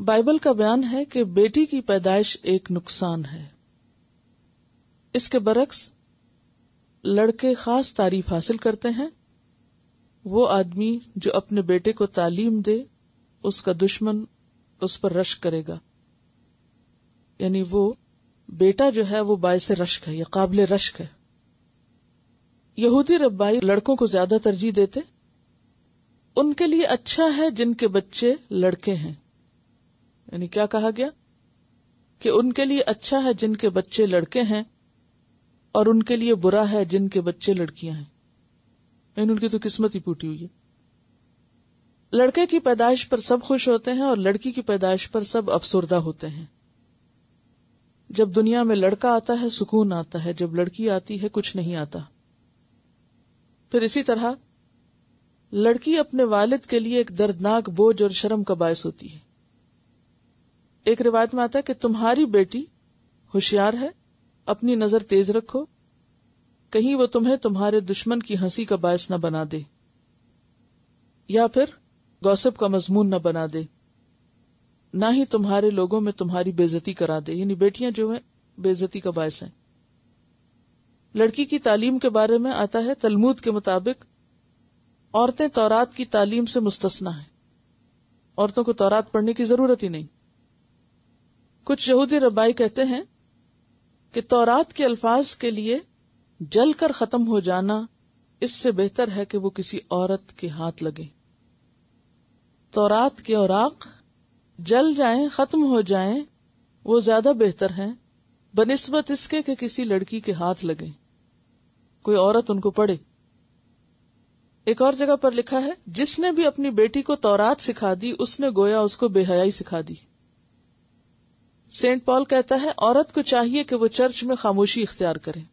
Bible का बयान है कि बेटी की पैदाइश एक नुकसान है इसके बरक्स लड़के खास तारीफ हासिल करते हैं वो आदमी जो अपने बेटे को तालीम दे उसका दुश्मन उस पर रश करेगा यानी वो बेटा जो है वो बाय से रश्क है या काबिल रश्क है यहूदी रब्बाई लड़कों को ज्यादा तरजीह देते उनके लिए अच्छा है जिनके बच्चे लड़के हैं यानी क्या कहा गया कि उनके लिए अच्छा है जिनके बच्चे लड़के हैं और उनके लिए बुरा है जिनके बच्चे लड़कियां हैं इन उनकी तो किस्मत ही फूटी हुई है लड़के की पैदाइश पर सब खुश होते हैं और लड़की की पैदाइश पर सब अफसरदा होते हैं जब दुनिया में लड़का आता है सुकून आता है जब लड़की आती है कुछ नहीं आता फिर इसी तरह लड़की अपने वालिद के लिए एक दर्दनाक बोझ और शर्म का बायस होती है एक रिवायत में आता है कि तुम्हारी बेटी होशियार है अपनी नजर तेज रखो कहीं वो तुम्हें तुम्हारे दुश्मन की हंसी का बायस न बना दे या फिर गौसब का मजमून न बना दे ना ही तुम्हारे लोगों में तुम्हारी बेजती करा दे यानी बेटियां जो है बेजती का बायस है लड़की की तालीम के बारे में आता है तलमूद के मुताबिक औरतें तौरात की तालीम से मुस्तना है औरतों को तौरात पढ़ने की जरूरत ही नहीं कुछ यहूदी रबाई कहते हैं कि तौरात के अल्फाज के लिए जलकर खत्म हो जाना इससे बेहतर है कि वो किसी औरत के हाथ लगे तौरात के औराक जल जाएं खत्म हो जाएं वो ज्यादा बेहतर है बनिस्बत इसके कि किसी लड़की के हाथ लगे कोई औरत उनको पढ़े एक और जगह पर लिखा है जिसने भी अपनी बेटी को तौरात सिखा दी उसने गोया उसको बेहयाई सिखा दी सेंट पॉल कहता है औरत को चाहिए कि वो चर्च में खामोशी इख्तियार करें